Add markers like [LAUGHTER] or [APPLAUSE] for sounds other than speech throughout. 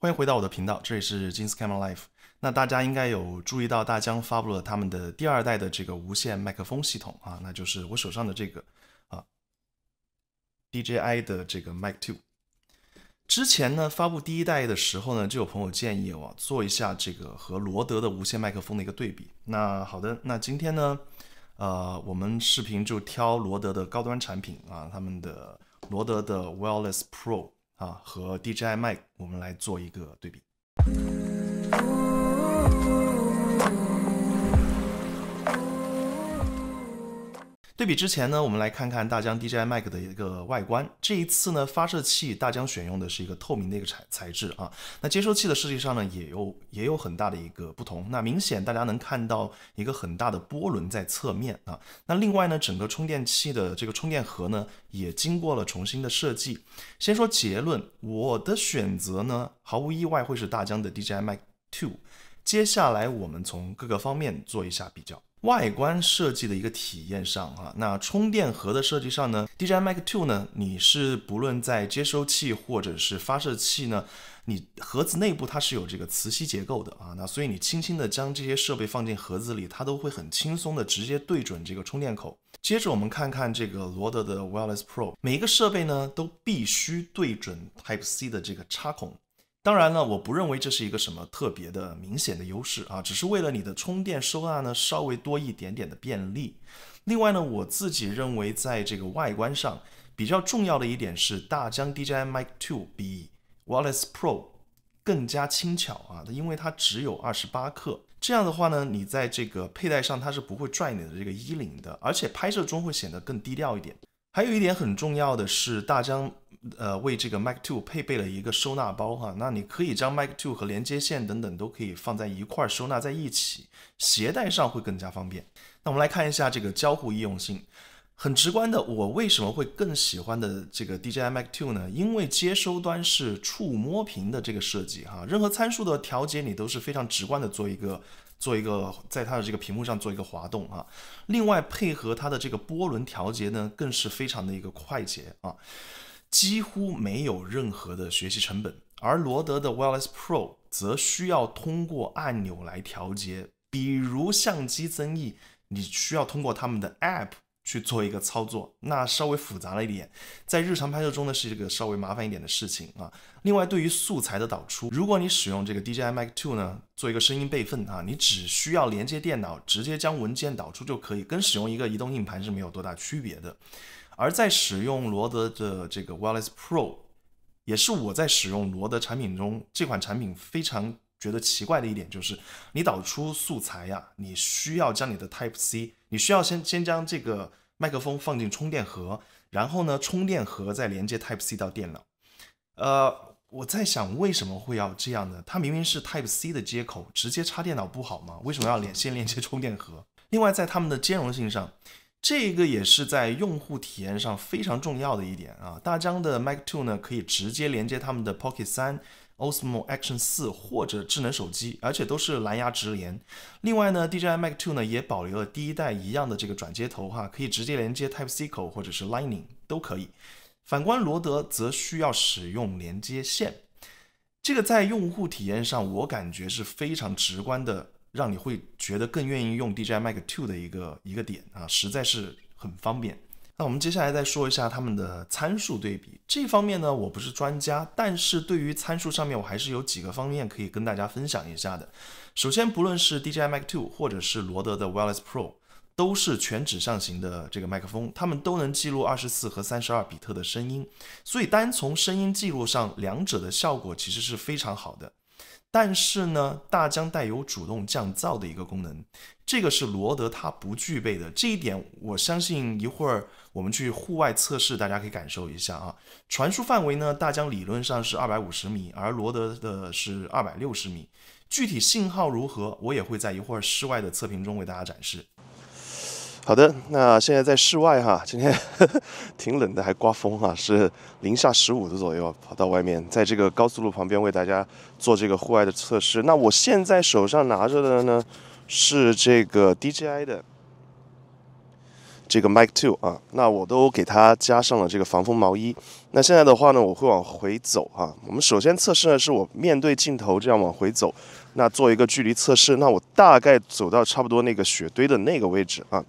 欢迎回到我的频道，这里是金斯凯 a Life。那大家应该有注意到大疆发布了他们的第二代的这个无线麦克风系统啊，那就是我手上的这个啊，DJI 的这个 Mic 2。之前呢发布第一代的时候呢，就有朋友建议我做一下这个和罗德的无线麦克风的一个对比。那好的，那今天呢，呃，我们视频就挑罗德的高端产品啊，他们的罗德的 Wireless Pro。啊，和 DJI Mic 我们来做一个对比。对比之前呢，我们来看看大疆 DJI Mac 的一个外观。这一次呢，发射器大疆选用的是一个透明的一个材材质啊。那接收器的设计上呢，也有也有很大的一个不同。那明显大家能看到一个很大的波轮在侧面啊。那另外呢，整个充电器的这个充电盒呢，也经过了重新的设计。先说结论，我的选择呢，毫无意外会是大疆的 DJI Mac Two。接下来我们从各个方面做一下比较。外观设计的一个体验上啊，那充电盒的设计上呢，DJ Mac Two 呢，你是不论在接收器或者是发射器呢，你盒子内部它是有这个磁吸结构的啊，那所以你轻轻的将这些设备放进盒子里，它都会很轻松的直接对准这个充电口。接着我们看看这个罗德的 Wireless Pro，每一个设备呢都必须对准 Type C 的这个插孔。当然了，我不认为这是一个什么特别的明显的优势啊，只是为了你的充电收纳呢稍微多一点点的便利。另外呢，我自己认为在这个外观上比较重要的一点是，大疆 DJI Mic 2比 Wireless Pro 更加轻巧啊，因为它只有二十八克。这样的话呢，你在这个佩戴上它是不会拽你的这个衣领的，而且拍摄中会显得更低调一点。还有一点很重要的是，大疆。呃，为这个 Mac Two 配备了一个收纳包哈，那你可以将 Mac Two 和连接线等等都可以放在一块收纳在一起，携带上会更加方便。那我们来看一下这个交互易用性，很直观的，我为什么会更喜欢的这个 DJI Mac Two 呢？因为接收端是触摸屏的这个设计哈，任何参数的调节你都是非常直观的做一个做一个在它的这个屏幕上做一个滑动啊。另外配合它的这个波轮调节呢，更是非常的一个快捷啊。几乎没有任何的学习成本，而罗德的 Wireless Pro 则需要通过按钮来调节，比如相机增益，你需要通过他们的 App 去做一个操作，那稍微复杂了一点，在日常拍摄中呢是一个稍微麻烦一点的事情啊。另外，对于素材的导出，如果你使用这个 DJI Mac 2呢，做一个声音备份啊，你只需要连接电脑，直接将文件导出就可以，跟使用一个移动硬盘是没有多大区别的。而在使用罗德的这个 Wireless Pro，也是我在使用罗德产品中这款产品非常觉得奇怪的一点就是，你导出素材呀，你需要将你的 Type C，你需要先先将这个麦克风放进充电盒，然后呢充电盒再连接 Type C 到电脑。呃，我在想为什么会要这样呢？它明明是 Type C 的接口，直接插电脑不好吗？为什么要连先连接充电盒？另外在它们的兼容性上。这个也是在用户体验上非常重要的一点啊！大疆的 Mac2 呢可以直接连接他们的 Pocket 三、Osmo Action 四或者智能手机，而且都是蓝牙直连。另外呢，DJI Mac2 呢也保留了第一代一样的这个转接头哈，可以直接连接 Type C 口或者是 Lightning 都可以。反观罗德则需要使用连接线，这个在用户体验上我感觉是非常直观的。让你会觉得更愿意用 DJ m i c Two 的一个一个点啊，实在是很方便。那我们接下来再说一下它们的参数对比。这方面呢，我不是专家，但是对于参数上面，我还是有几个方面可以跟大家分享一下的。首先，不论是 DJ m i c Two 或者是罗德的 Wireless Pro，都是全指向型的这个麦克风，它们都能记录二十四和三十二比特的声音。所以单从声音记录上，两者的效果其实是非常好的。但是呢，大疆带有主动降噪的一个功能，这个是罗德它不具备的。这一点，我相信一会儿我们去户外测试，大家可以感受一下啊。传输范围呢，大疆理论上是二百五十米，而罗德的是二百六十米。具体信号如何，我也会在一会儿室外的测评中为大家展示。好的，那现在在室外哈，[LAUGHS] 今天呵呵挺冷的，还刮风哈，是零下十五度左右，跑到外面，在这个高速路旁边为大家做这个户外的测试。那我现在手上拿着的呢，是这个 DJI 的。这个 Mike Two 啊，那我都给它加上了这个防风毛衣。那现在的话呢，我会往回走啊。我们首先测试呢，是我面对镜头这样往回走，那做一个距离测试。那我大概走到差不多那个雪堆的那个位置啊。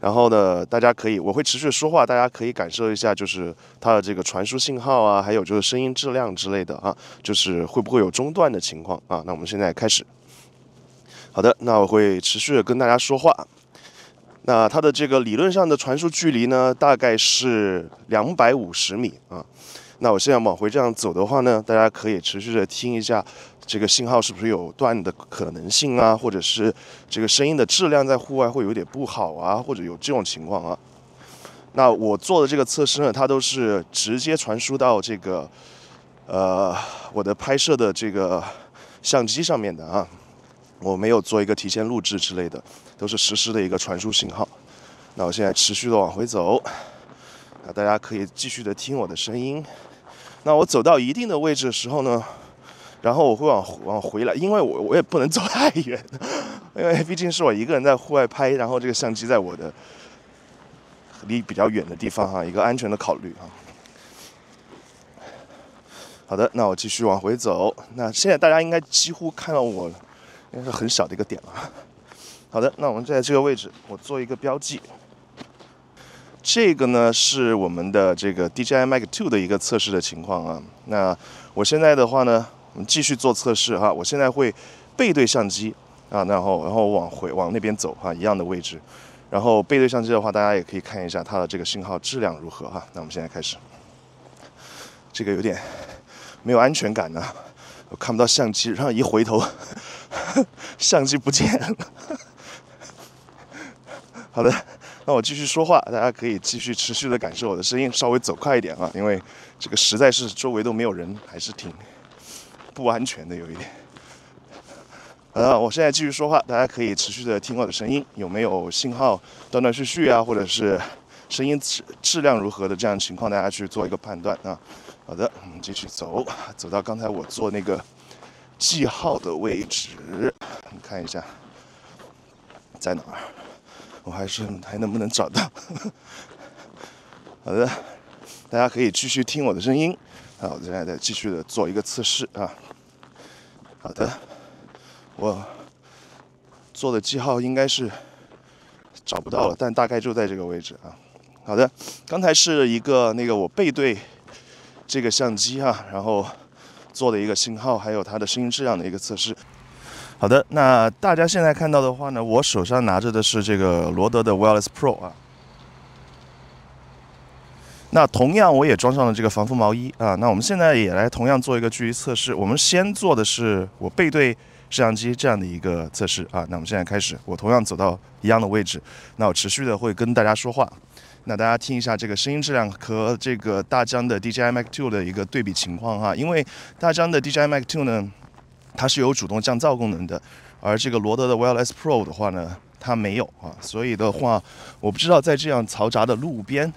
然后呢，大家可以，我会持续说话，大家可以感受一下，就是它的这个传输信号啊，还有就是声音质量之类的啊，就是会不会有中断的情况啊。那我们现在开始。好的，那我会持续跟大家说话。那它的这个理论上的传输距离呢，大概是两百五十米啊。那我现在往回这样走的话呢，大家可以持续的听一下，这个信号是不是有断的可能性啊，或者是这个声音的质量在户外会有点不好啊，或者有这种情况啊。那我做的这个测试呢，它都是直接传输到这个，呃，我的拍摄的这个相机上面的啊。我没有做一个提前录制之类的，都是实时的一个传输信号。那我现在持续的往回走，啊，大家可以继续的听我的声音。那我走到一定的位置的时候呢，然后我会往往回来，因为我我也不能走太远，因为毕竟是我一个人在户外拍，然后这个相机在我的离比较远的地方哈，一个安全的考虑哈。好的，那我继续往回走。那现在大家应该几乎看到我。应该是很小的一个点了。[LAUGHS] 好的，那我们在这个位置，我做一个标记。这个呢是我们的这个 DJI m a g t c 2的一个测试的情况啊。那我现在的话呢，我们继续做测试哈。我现在会背对相机啊，然后然后往回往那边走哈，一样的位置。然后背对相机的话，大家也可以看一下它的这个信号质量如何哈。那我们现在开始。这个有点没有安全感呢，我看不到相机，然后一回头。[LAUGHS] 相机不见了。[LAUGHS] 好的，那我继续说话，大家可以继续持续的感受我的声音，稍微走快一点啊，因为这个实在是周围都没有人，还是挺不安全的有一点。呃，[LAUGHS] 我现在继续说话，大家可以持续的听我的声音，有没有信号断断续续啊，或者是声音质质量如何的这样情况，大家去做一个判断啊。好的，我们继续走，走到刚才我做那个。记号的位置，你看一下，在哪儿？我还是还能不能找到？[LAUGHS] 好的，大家可以继续听我的声音。啊，我现在再继续的做一个测试啊。好的，我做的记号应该是找不到了，但大概就在这个位置啊。好的，刚才是一个那个我背对这个相机哈，然后。做的一个信号，还有它的声音质量的一个测试。好的，那大家现在看到的话呢，我手上拿着的是这个罗德的 Wireless Pro 啊。那同样我也装上了这个防风毛衣啊。那我们现在也来同样做一个距离测试。我们先做的是我背对摄像机这样的一个测试啊。那我们现在开始，我同样走到一样的位置，那我持续的会跟大家说话。那大家听一下这个声音质量和这个大疆的 DJI Mac 2的一个对比情况哈，因为大疆的 DJI Mac 2呢，它是有主动降噪功能的，而这个罗德的 Wireless Pro 的话呢，它没有啊，所以的话，我不知道在这样嘈杂的路边，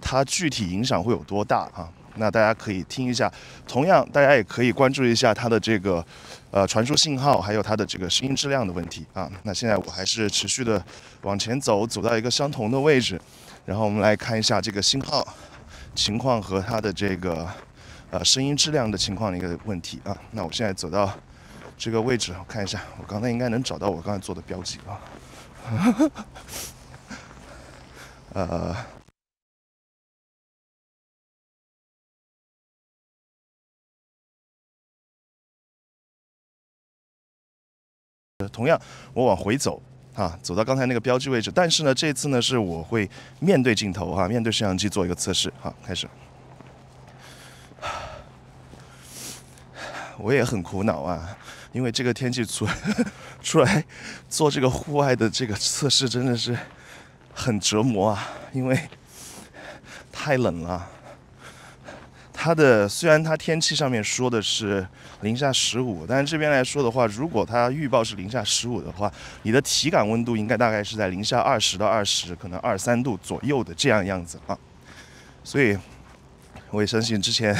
它具体影响会有多大啊。那大家可以听一下，同样大家也可以关注一下它的这个呃传输信号，还有它的这个声音质量的问题啊。那现在我还是持续的往前走，走到一个相同的位置。然后我们来看一下这个信号情况和它的这个呃声音质量的情况的一个问题啊。那我现在走到这个位置，我看一下，我刚才应该能找到我刚才做的标记啊。[LAUGHS] 呃，同样我往回走。啊，走到刚才那个标记位置，但是呢，这次呢是我会面对镜头哈，面对摄像机做一个测试。好，开始。我也很苦恼啊，因为这个天气出 [LAUGHS] 出来做这个户外的这个测试真的是很折磨啊，因为太冷了。它的虽然它天气上面说的是零下十五，但是这边来说的话，如果它预报是零下十五的话，你的体感温度应该大概是在零下二十到二十，可能二三度左右的这样样子啊。所以，我也相信之前，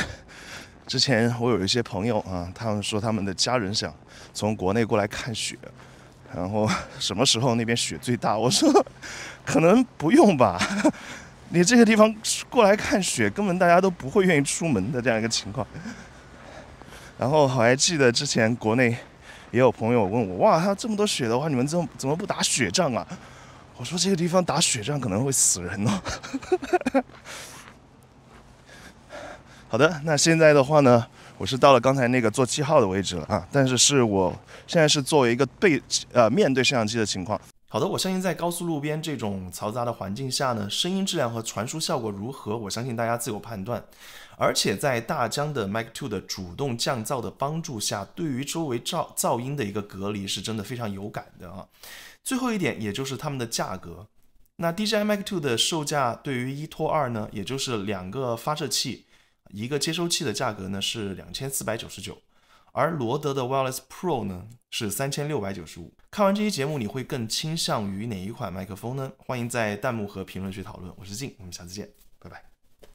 之前我有一些朋友啊，他们说他们的家人想从国内过来看雪，然后什么时候那边雪最大？我说，可能不用吧。你这个地方过来看雪，根本大家都不会愿意出门的这样一个情况。然后我还记得之前国内也有朋友问我，哇，它这么多雪的话，你们怎么怎么不打雪仗啊？我说这个地方打雪仗可能会死人哦。好的，那现在的话呢，我是到了刚才那个做记号的位置了啊，但是是我现在是作为一个背呃面对摄像机的情况。好的，我相信在高速路边这种嘈杂的环境下呢，声音质量和传输效果如何，我相信大家自有判断。而且在大疆的 m a c 2的主动降噪的帮助下，对于周围噪噪音的一个隔离，是真的非常有感的啊。最后一点，也就是他们的价格。那 DJI m a c 2的售价，对于一拖二呢，也就是两个发射器，一个接收器的价格呢，是两千四百九十九。而罗德的 Wireless Pro 呢是三千六百九十五。看完这期节目，你会更倾向于哪一款麦克风呢？欢迎在弹幕和评论区讨论。我是静，我们下次见，拜拜。